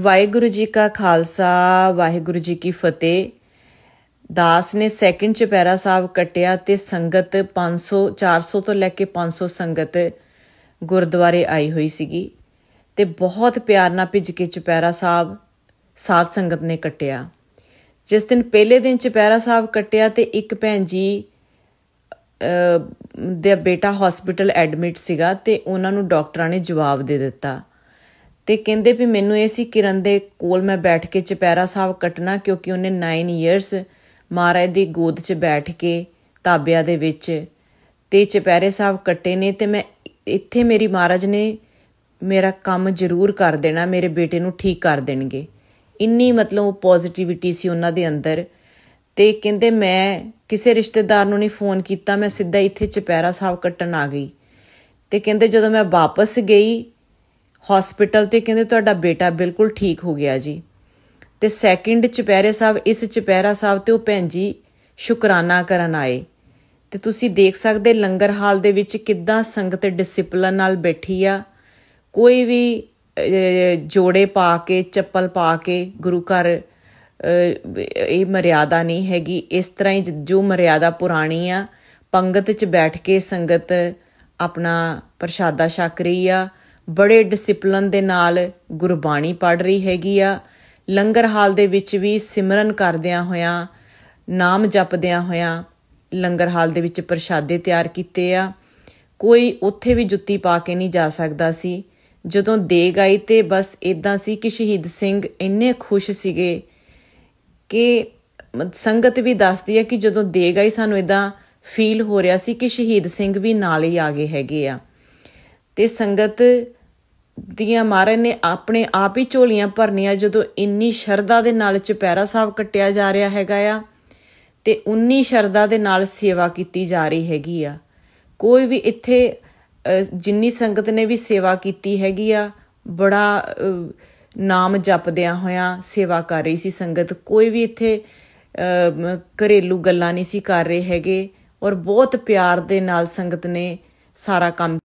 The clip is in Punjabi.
ਵਾਹਿਗੁਰੂ ਜੀ ਕਾ ਖਾਲਸਾ ਵਾਹਿਗੁਰੂ ਜੀ ਕੀ ਫਤਿਹ ਦਾਸ ਨੇ ਸੈਕਿੰਡ ਚਪੈਰਾ ਸਾਹਿਬ ਕਟਿਆ ਤੇ ਸੰਗਤ 500 400 ਤੋਂ ਲੈ ਕੇ 500 ਸੰਗਤ ਗੁਰਦੁਆਰੇ ਆਈ ਹੋਈ ਸੀਗੀ ਤੇ ਬਹੁਤ ਪਿਆਰ ਨਾਲ ਭਿੱਜ ਕੇ ਚਪੈਰਾ ਸਾਹਿਬ ਸਾਧ ਸੰਗਤ ਨੇ ਕਟਿਆ ਜਿਸ ਦਿਨ ਪਹਿਲੇ ਦਿਨ ਚਪੈਰਾ ਸਾਹਿਬ ਕਟਿਆ ਤੇ ਇੱਕ ਭੈਣ ਜੀ ਦੇ ਬੇਟਾ ਹਸਪੀਟਲ ਐਡਮਿਟ ਸੀਗਾ ਤੇ ਉਹਨਾਂ ਨੂੰ ਡਾਕਟਰਾਂ ਨੇ ਜਵਾਬ ਦੇ ਦਿੱਤਾ ਤੇ ਕਹਿੰਦੇ ਵੀ ਮੈਨੂੰ ਇਹ ਸੀ ਕਿਰਨ ਦੇ ਕੋਲ ਮੈਂ ਬੈਠ ਕੇ ਚਪੈਰਾ ਸਾਹਿਬ ਕੱਟਣਾ ਕਿਉਂਕਿ ਉਹਨੇ 9 ਇਅਰਸ ਮਹਾਰਾਜ ਦੀ ਗੋਦ 'ਚ ਬੈਠ ਕੇ ਤਾਬਿਆ ਦੇ ਵਿੱਚ ਤੇ ਚਪੈਰੇ ਸਾਹਿਬ ਕੱਟੇ ਨੇ ਤੇ ਮੈਂ ਇੱਥੇ ਮੇਰੀ ਮਹਾਰਾਜ ਨੇ ਮੇਰਾ ਕੰਮ ਜ਼ਰੂਰ ਕਰ ਦੇਣਾ ਮੇਰੇ ਬੇਟੇ ਨੂੰ ਠੀਕ ਕਰ ਦੇਣਗੇ ਇੰਨੀ ਮਤਲਬ ਉਹ ਪੋਜ਼ਿਟਿਵਿਟੀ ਸੀ ਉਹਨਾਂ ਦੇ ਅੰਦਰ ਤੇ ਕਹਿੰਦੇ ਮੈਂ ਕਿਸੇ ਰਿਸ਼ਤੇਦਾਰ ਨੂੰ ਨਹੀਂ ਫੋਨ ਕੀਤਾ ਮੈਂ ਸਿੱਧਾ ਇੱਥੇ ਚਪੈਰਾ ਸਾਹਿਬ ਕੱਟਣ ਆ ਗਈ ਤੇ ਕਹਿੰਦੇ ਜਦੋਂ ਮੈਂ ਵਾਪਸ ਗਈ ਹਸਪੀਟਲ ਤੇ ਕਹਿੰਦੇ ਤੁਹਾਡਾ ਬੇਟਾ ਬਿਲਕੁਲ ਠੀਕ ਹੋ ਗਿਆ ਜੀ ਤੇ ਸੈਕਿੰਡ ਚਪੈਰੇ ਸਾਹਿਬ ਇਸ ਚਪੈਰਾ ਸਾਹਿਬ ਤੇ ਉਹ ਭੈਣ ਜੀ ਸ਼ੁਕਰਾਨਾ ਕਰਨ ਆਏ ਤੇ ਤੁਸੀਂ ਦੇਖ ਸਕਦੇ ਲੰਗਰ ਹਾਲ ਦੇ ਵਿੱਚ ਕਿੱਦਾਂ ਸੰਗਤ ਡਿਸਪਲਨ ਨਾਲ ਬੈਠੀ ਆ ਕੋਈ ਵੀ ਜੋੜੇ ਪਾ ਕੇ ਚੱਪਲ ਪਾ ਕੇ ਗੁਰੂ ਘਰ ਇਹ ਮਰਿਆਦਾ ਨਹੀਂ ਹੈਗੀ ਇਸ ਤਰ੍ਹਾਂ ਹੀ ਜੋ ਮਰਿਆਦਾ ਪੁਰਾਣੀ ਆ ਪੰਗਤ 'ਚ ਬੈਠ ਕੇ ਸੰਗਤ ਆਪਣਾ ਪ੍ਰਸ਼ਾਦਾ ਛਕ ਰਹੀ ਆ ਬੜੇ ਡਿਸਪਲਨ ਦੇ ਨਾਲ ਗੁਰਬਾਣੀ ਪੜ ਰਹੀ ਹੈਗੀ ਆ ਲੰਗਰ ਹਾਲ ਦੇ ਵਿੱਚ ਵੀ ਸਿਮਰਨ ਕਰਦਿਆਂ ਹੋਇਆਂ ਨਾਮ ਜਪਦਿਆਂ ਹੋਇਆਂ ਲੰਗਰ ਹਾਲ ਦੇ ਵਿੱਚ ਪ੍ਰਸ਼ਾਦੇ ਤਿਆਰ ਕੀਤੇ ਆ ਕੋਈ ਉੱਥੇ ਵੀ ਜੁੱਤੀ ਪਾ ਕੇ ਨਹੀਂ ਜਾ ਸਕਦਾ ਸੀ ਜਦੋਂ ਦੇਗ ਆਈ ਤੇ ਬਸ ਇਦਾਂ ਸੀ ਕਿ ਸ਼ਹੀਦ ਸਿੰਘ ਇੰਨੇ ਖੁਸ਼ ਸੀਗੇ ਕਿ ਸੰਗਤ ਵੀ ਦੱਸਦੀ ਹੈ ਕਿ ਜਦੋਂ ਦੇਗ ਆਈ ਸਾਨੂੰ ਇਦਾਂ ਫੀਲ ਹੋ ਰਿਹਾ ਸੀ ਕਿ ਸ਼ਹੀਦ ਸਿੰਘ ਵੀ ਨਾਲ ਹੀ ਆ ਗਏ ਹੈਗੇ ਆ ਤੇ ਸੰਗਤ ਦੀਆਂ ਮਾਰੇ ਨੇ ਆਪਣੇ ਆਪ ਹੀ ਝੋਲੀਆਂ ਭਰਨੀਆਂ ਜਦੋਂ ਇੰਨੀ ਸ਼ਰਧਾ ਦੇ ਨਾਲ ਚਪੈਰਾ ਸਾਹਿਬ ਕੱਟਿਆ ਜਾ ਰਿਹਾ ਹੈਗਾ ਆ ਤੇ ਉਨੀ ਸ਼ਰਧਾ ਦੇ ਨਾਲ ਸੇਵਾ ਕੀਤੀ ਜਾ ਰਹੀ ਹੈਗੀ ਆ ਕੋਈ ਵੀ ਇੱਥੇ ਜਿੰਨੀ ਸੰਗਤ ਨੇ ਵੀ ਸੇਵਾ ਕੀਤੀ ਹੈਗੀ ਆ ਬੜਾ ਨਾਮ ਜਪਦਿਆਂ ਹੋਇਆਂ ਸੇਵਾ ਕਰ ਰਹੀ ਸੀ ਸੰਗਤ ਕੋਈ ਵੀ ਇੱਥੇ ਘਰੇਲੂ ਗੱਲਾਂ ਨਹੀਂ ਸੀ ਕਰ ਰਹੇ ਹੈਗੇ ਔਰ ਬਹੁਤ ਪਿਆਰ ਦੇ ਨਾਲ ਸੰਗਤ ਨੇ ਸਾਰਾ ਕੰਮ